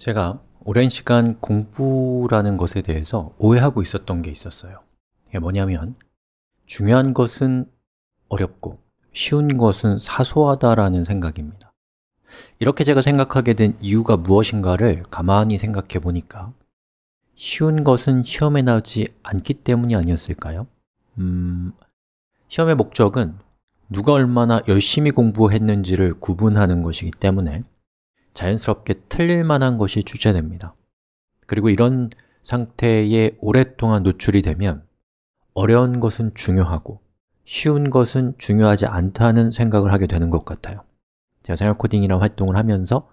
제가 오랜 시간 공부라는 것에 대해서 오해하고 있었던 게 있었어요 이게 뭐냐면 중요한 것은 어렵고 쉬운 것은 사소하다라는 생각입니다 이렇게 제가 생각하게 된 이유가 무엇인가를 가만히 생각해 보니까 쉬운 것은 시험에 나오지 않기 때문이 아니었을까요? 음, 시험의 목적은 누가 얼마나 열심히 공부했는지를 구분하는 것이기 때문에 자연스럽게 틀릴 만한 것이 출제됩니다 그리고 이런 상태에 오랫동안 노출이 되면 어려운 것은 중요하고 쉬운 것은 중요하지 않다는 생각을 하게 되는 것 같아요 제가 생활 코딩이라는 활동을 하면서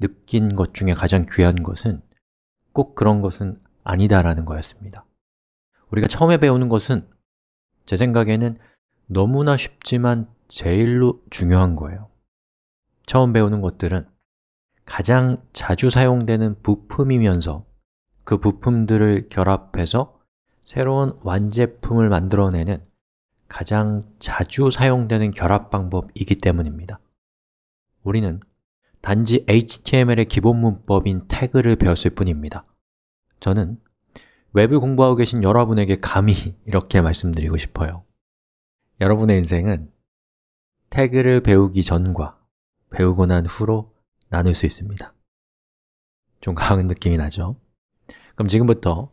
느낀 것 중에 가장 귀한 것은 꼭 그런 것은 아니다라는 거였습니다 우리가 처음에 배우는 것은 제 생각에는 너무나 쉽지만 제일로 중요한 거예요 처음 배우는 것들은 가장 자주 사용되는 부품이면서 그 부품들을 결합해서 새로운 완제품을 만들어내는 가장 자주 사용되는 결합 방법이기 때문입니다 우리는 단지 HTML의 기본 문법인 태그를 배웠을 뿐입니다 저는 웹을 공부하고 계신 여러분에게 감히 이렇게 말씀드리고 싶어요 여러분의 인생은 태그를 배우기 전과 배우고 난 후로 나눌 수 있습니다 좀 강한 느낌이 나죠? 그럼 지금부터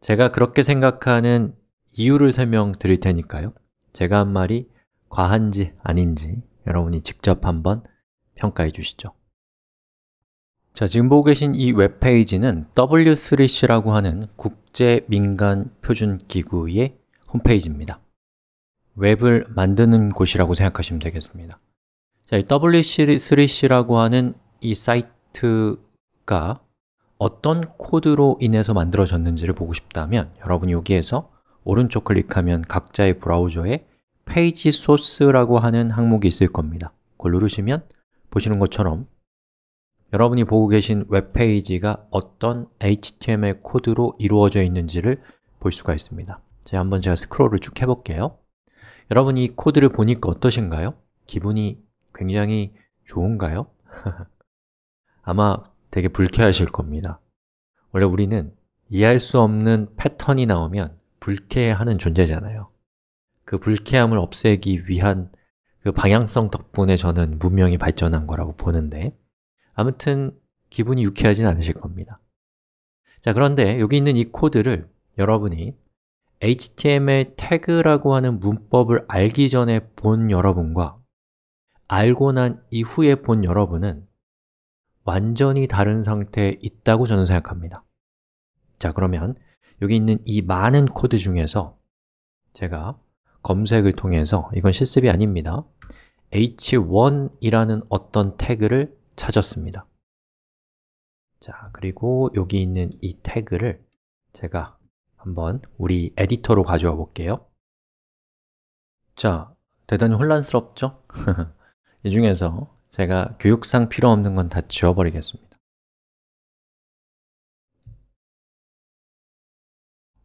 제가 그렇게 생각하는 이유를 설명드릴 테니까요 제가 한 말이 과한지 아닌지 여러분이 직접 한번 평가해 주시죠 자, 지금 보고 계신 이 웹페이지는 W3C라고 하는 국제민간표준기구의 홈페이지입니다 웹을 만드는 곳이라고 생각하시면 되겠습니다 자, 이 W3C라고 하는 이 사이트가 어떤 코드로 인해서 만들어졌는지를 보고 싶다면 여러분이 여기에서 오른쪽 클릭하면 각자의 브라우저에 페이지 소스라고 하는 항목이 있을 겁니다 그걸 누르시면 보시는 것처럼 여러분이 보고 계신 웹페이지가 어떤 HTML 코드로 이루어져 있는지를 볼 수가 있습니다 제가 한번 제가 스크롤을 쭉 해볼게요 여러분 이 코드를 보니까 어떠신가요? 기분이 굉장히 좋은가요? 아마 되게 불쾌하실 겁니다 원래 우리는 이해할 수 없는 패턴이 나오면 불쾌해하는 존재잖아요 그 불쾌함을 없애기 위한 그 방향성 덕분에 저는 문명이 발전한 거라고 보는데 아무튼 기분이 유쾌하진 않으실 겁니다 자, 그런데 여기 있는 이 코드를 여러분이 HTML 태그라고 하는 문법을 알기 전에 본 여러분과 알고 난 이후에 본 여러분은 완전히 다른 상태에 있다고 저는 생각합니다 자 그러면 여기 있는 이 많은 코드 중에서 제가 검색을 통해서 이건 실습이 아닙니다 h1이라는 어떤 태그를 찾았습니다 자, 그리고 여기 있는 이 태그를 제가 한번 우리 에디터로 가져와 볼게요 자, 대단히 혼란스럽죠? 이 중에서 제가 교육상 필요 없는 건 다 지워버리겠습니다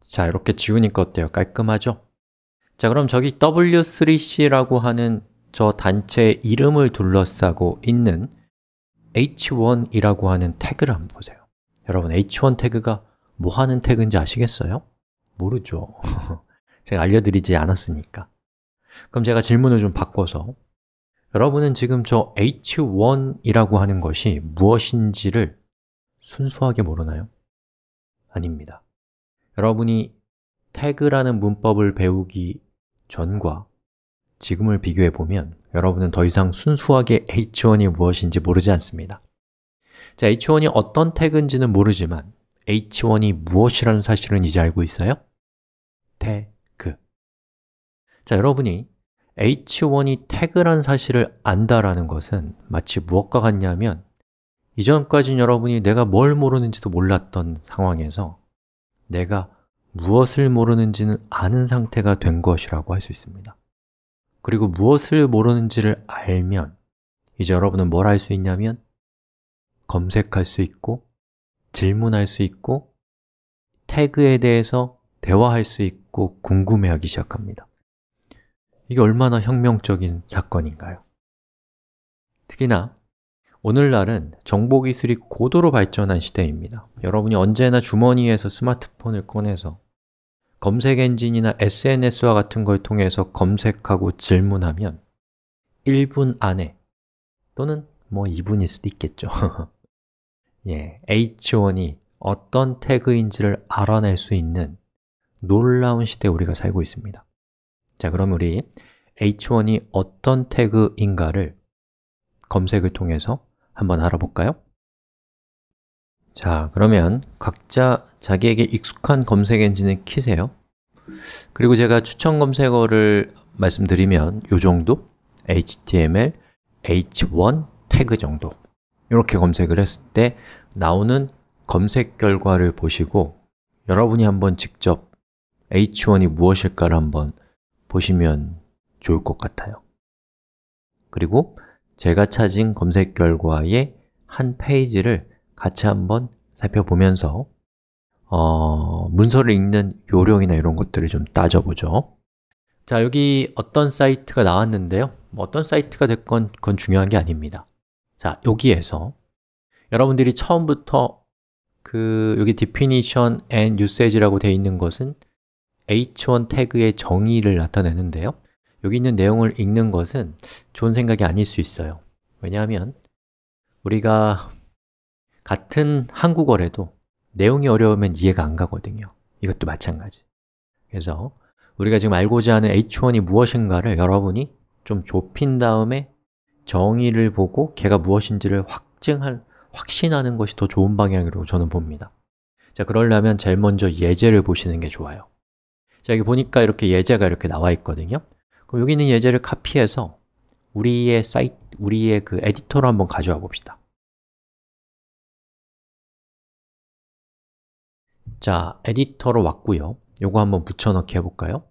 자, 이렇게 지우니까 어때요? 깔끔하죠? 자, 그럼 저기 W3C라고 하는 저단체 이름을 둘러싸고 있는 h1이라고 하는 태그를 한번 보세요 여러분, h1 태그가 뭐 하는 태그인지 아시겠어요? 모르죠 제가 알려드리지 않았으니까 그럼 제가 질문을 좀 바꿔서 여러분은 지금 저 h1이라고 하는 것이 무엇인지를 순수하게 모르나요? 아닙니다 여러분이 태그라는 문법을 배우기 전과 지금을 비교해 보면 여러분은 더 이상 순수하게 h1이 무엇인지 모르지 않습니다 자, h1이 어떤 태그인지는 모르지만 h1이 무엇이라는 사실은 이제 알고 있어요? 태그 자, 여러분이 h1이 태그란 사실을 안다라는 것은 마치 무엇과 같냐면 이전까지는 여러분이 내가 뭘 모르는지도 몰랐던 상황에서 내가 무엇을 모르는지는 아는 상태가 된 것이라고 할 수 있습니다 그리고 무엇을 모르는지를 알면 이제 여러분은 뭘 할 수 있냐면 검색할 수 있고 질문할 수 있고 태그에 대해서 대화할 수 있고 궁금해하기 시작합니다 이게 얼마나 혁명적인 사건인가요? 특히나 오늘날은 정보기술이 고도로 발전한 시대입니다 여러분이 언제나 주머니에서 스마트폰을 꺼내서 검색 엔진이나 SNS와 같은 걸 통해서 검색하고 질문하면 1분 안에 또는 뭐 2분일 수도 있겠죠 예, H1이 어떤 태그인지를 알아낼 수 있는 놀라운 시대에 우리가 살고 있습니다 자, 그럼 우리 h1이 어떤 태그인가를 검색을 통해서 한번 알아볼까요? 자, 그러면 각자 자기에게 익숙한 검색 엔진을 키세요 그리고 제가 추천 검색어를 말씀드리면 이 정도? HTML h1 태그 정도 이렇게 검색을 했을 때 나오는 검색 결과를 보시고 여러분이 한번 직접 h1이 무엇일까를 한번 보시면 좋을 것 같아요 그리고 제가 찾은 검색 결과의 한 페이지를 같이 한번 살펴보면서 어, 문서를 읽는 요령이나 이런 것들을 좀 따져보죠 자, 여기 어떤 사이트가 나왔는데요 뭐 어떤 사이트가 됐건 그건 중요한 게 아닙니다 자, 여기에서 여러분들이 처음부터 그 여기 definition and usage라고 되어 있는 것은 h1 태그의 정의를 나타내는데요 여기 있는 내용을 읽는 것은 좋은 생각이 아닐 수 있어요 왜냐하면 우리가 같은 한국어라도 내용이 어려우면 이해가 안 가거든요 이것도 마찬가지 그래서 우리가 지금 알고자 하는 h1이 무엇인가를 여러분이 좀 좁힌 다음에 정의를 보고 걔가 무엇인지를 확증할, 확신하는 것이 더 좋은 방향으로 저는 봅니다 자, 그러려면 제일 먼저 예제를 보시는 게 좋아요 자, 여기 보니까 이렇게 예제가 이렇게 나와 있거든요 그럼 여기 있는 예제를 카피해서 우리의 사이트, 우리의 그 에디터로 한번 가져와 봅시다 자, 에디터로 왔고요 요거 한번 붙여넣기 해볼까요?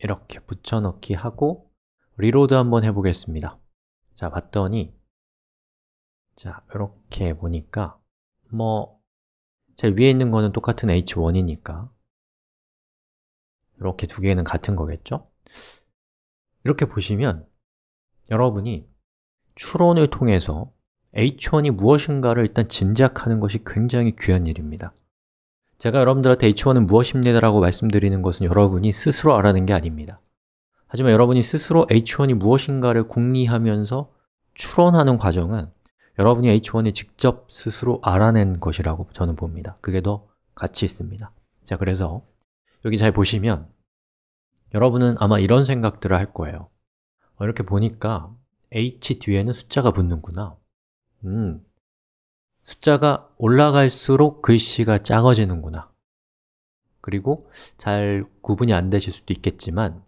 이렇게 붙여넣기 하고 리로드 한번 해보겠습니다 자, 봤더니 자, 이렇게 보니까 뭐 제 위에 있는 거는 똑같은 h1이니까 이렇게 두 개는 같은 거겠죠? 이렇게 보시면 여러분이 추론을 통해서 h1이 무엇인가를 일단 짐작하는 것이 굉장히 귀한 일입니다 제가 여러분들한테 h1은 무엇입니다라고 말씀드리는 것은 여러분이 스스로 알아낸 게 아닙니다 하지만 여러분이 스스로 h1이 무엇인가를 궁리하면서 추론하는 과정은 여러분이 h1이 직접 스스로 알아낸 것이라고 저는 봅니다 그게 더 가치 있습니다 자, 그래서 여기 잘 보시면 여러분은 아마 이런 생각들을 할 거예요 어, 이렇게 보니까 h 뒤에는 숫자가 붙는구나 음, 숫자가 올라갈수록 글씨가 작아지는구나 그리고 잘 구분이 안 되실 수도 있겠지만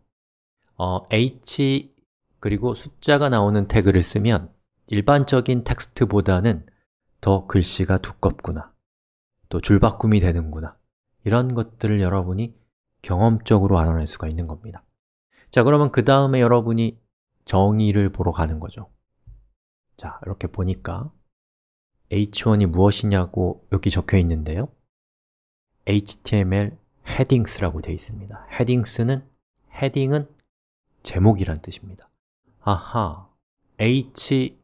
어, h 그리고 숫자가 나오는 태그를 쓰면 일반적인 텍스트보다는 더 글씨가 두껍구나 또 줄바꿈이 되는구나 이런 것들을 여러분이 경험적으로 알아낼 수가 있는 겁니다 자, 그러면 그 다음에 여러분이 정의를 보러 가는 거죠 자, 이렇게 보니까 h1이 무엇이냐고 여기 적혀 있는데요 html headings라고 되어 있습니다 headings는, heading은 제목이란 뜻입니다 아하, h1부터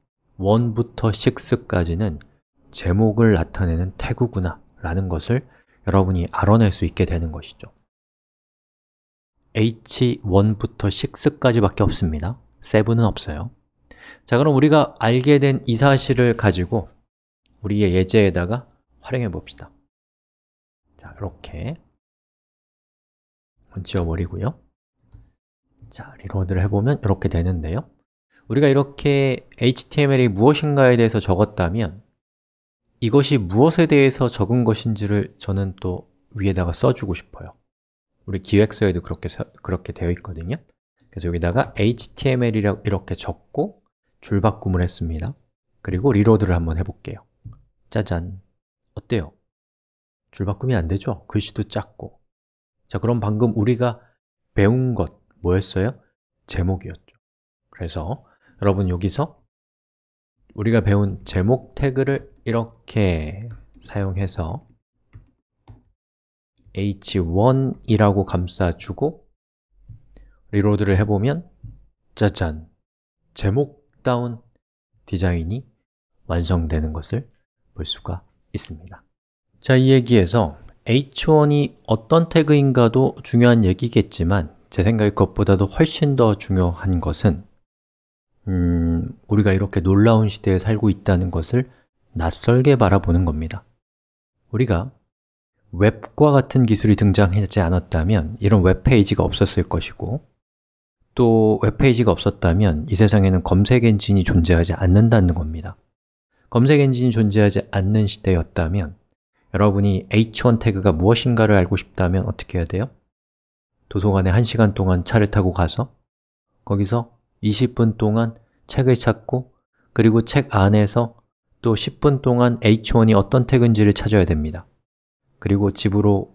6까지는 제목을 나타내는 태그구나 라는 것을 여러분이 알아낼 수 있게 되는 것이죠 h1부터 6까지밖에 없습니다 7은 없어요 자 그럼 우리가 알게 된 이 사실을 가지고 우리의 예제에다가 활용해 봅시다 자, 이렇게 지워버리고요 자, 리로드를 해보면 이렇게 되는데요 우리가 이렇게 HTML이 무엇인가에 대해서 적었다면 이것이 무엇에 대해서 적은 것인지를 저는 또 위에다가 써주고 싶어요 우리 기획서에도 그렇게, 서, 그렇게 되어 있거든요 그래서 여기다가 html이라고 이렇게 적고 줄바꿈을 했습니다 그리고 리로드를 한번 해볼게요 짜잔 어때요? 줄바꿈이 안 되죠? 글씨도 작고 자 그럼 방금 우리가 배운 것 뭐였어요? 제목이었죠 그래서 여러분 여기서 우리가 배운 제목 태그를 이렇게 사용해서 h1이라고 감싸주고 리로드를 해보면 짜잔! 제목다운 디자인이 완성되는 것을 볼 수가 있습니다 자, 이 얘기에서 h1이 어떤 태그인가도 중요한 얘기겠지만 제 생각에 그것보다도 훨씬 더 중요한 것은 음, 우리가 이렇게 놀라운 시대에 살고 있다는 것을 낯설게 바라보는 겁니다 우리가 웹과 같은 기술이 등장하지 않았다면 이런 웹페이지가 없었을 것이고 또 웹페이지가 없었다면 이 세상에는 검색 엔진이 존재하지 않는다는 겁니다 검색 엔진이 존재하지 않는 시대였다면 여러분이 h1 태그가 무엇인가를 알고 싶다면 어떻게 해야 돼요? 도서관에 1시간 동안 차를 타고 가서 거기서 20분 동안 책을 찾고 그리고 책 안에서 또 10분 동안 h1이 어떤 태그인지를 찾아야 됩니다 그리고 집으로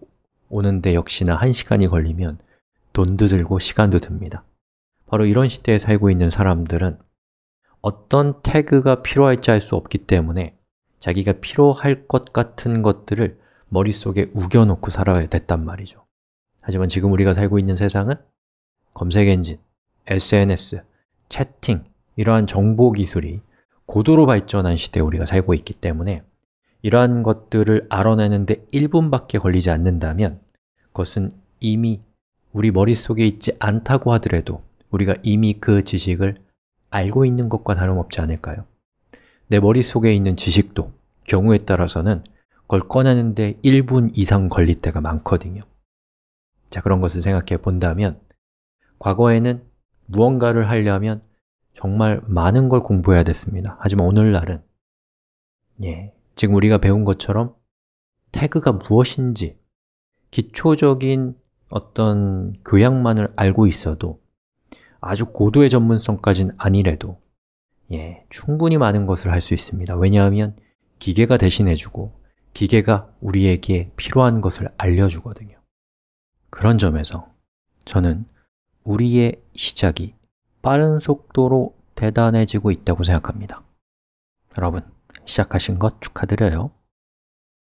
오는데 역시나 1시간이 걸리면 돈도 들고 시간도 듭니다 바로 이런 시대에 살고 있는 사람들은 어떤 태그가 필요할지 알 수 없기 때문에 자기가 필요할 것 같은 것들을 머릿속에 우겨놓고 살아야 됐단 말이죠 하지만 지금 우리가 살고 있는 세상은 검색 엔진, SNS, 채팅 이러한 정보 기술이 고도로 발전한 시대에 우리가 살고 있기 때문에 이러한 것들을 알아내는데 1분밖에 걸리지 않는다면 그것은 이미 우리 머릿속에 있지 않다고 하더라도 우리가 이미 그 지식을 알고 있는 것과 다름없지 않을까요? 내 머릿속에 있는 지식도 경우에 따라서는 걸 꺼내는데 1분 이상 걸릴 때가 많거든요 자, 그런 것을 생각해 본다면 과거에는 무언가를 하려면 정말 많은 걸 공부해야 됐습니다 하지만 오늘날은 예, 지금 우리가 배운 것처럼 태그가 무엇인지 기초적인 어떤 교양만을 알고 있어도 아주 고도의 전문성까지는 아니래도 예, 충분히 많은 것을 할 수 있습니다. 왜냐하면 기계가 대신해주고 기계가 우리에게 필요한 것을 알려주거든요. 그런 점에서 저는 우리의 시작이 빠른 속도로 대단해지고 있다고 생각합니다. 여러분, 시작하신 것 축하드려요.